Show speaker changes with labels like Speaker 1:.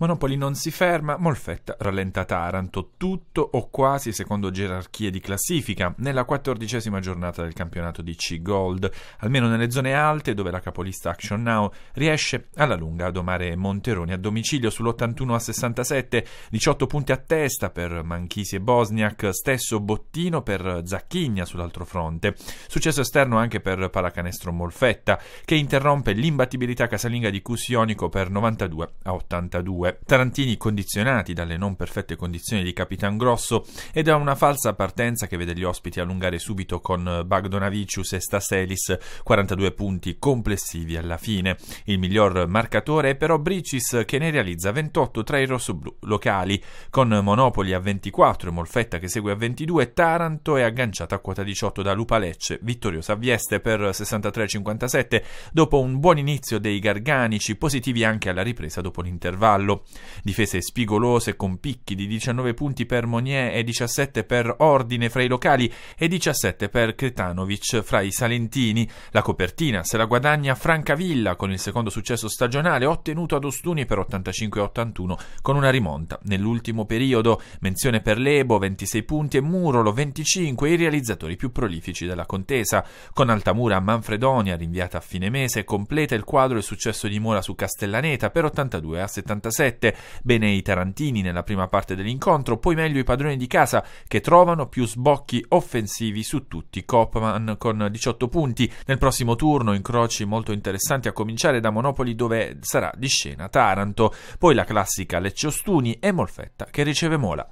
Speaker 1: Monopoli non si ferma, Molfetta rallenta Taranto, tutto o quasi secondo gerarchie di classifica, nella quattordicesima giornata del campionato di C-Gold, almeno nelle zone alte dove la capolista Action Now riesce alla lunga a domare Monteroni a domicilio sull'81 a 67, 18 punti a testa per Manchisi e Bosniak, stesso bottino per Zacchigna sull'altro fronte. Successo esterno anche per Palacanestro Molfetta, che interrompe l'imbattibilità casalinga di Cusionico per 92 a 82. Comunque, Tarantini condizionati dalle non perfette condizioni di Capitan Grosso e da una falsa partenza che vede gli ospiti allungare subito con Bagdonavicius e Staselis, 42 punti complessivi alla fine. Il miglior marcatore è però Bricis che ne realizza 28 tra i rossoblu locali, con Monopoli a 24 e Molfetta che segue a 22, Taranto è agganciata a quota 18 da Lupalecce, vittoriosa a Vieste per 63-57 dopo un buon inizio dei Garganici, positivi anche alla ripresa dopo l'intervallo. Difese spigolose con picchi di 19 punti per Monier e 17 per Ordine fra i locali e 17 per Kretanovic fra i salentini. La copertina se la guadagna Francavilla con il secondo successo stagionale ottenuto ad Ostuni per 85-81 con una rimonta nell'ultimo periodo. Menzione per Lebo 26 punti e Murolo 25 i realizzatori più prolifici della contesa. Con Altamura a Manfredonia rinviata a fine mese completa il quadro il successo di Mora su Castellaneta per 82 a 77 7, bene i tarantini nella prima parte dell'incontro, poi meglio i padroni di casa che trovano più sbocchi offensivi su tutti, Kopman con 18 punti, nel prossimo turno incroci molto interessanti a cominciare da Monopoli dove sarà di scena Taranto, poi la classica Lecciostuni e Molfetta che riceve Mola.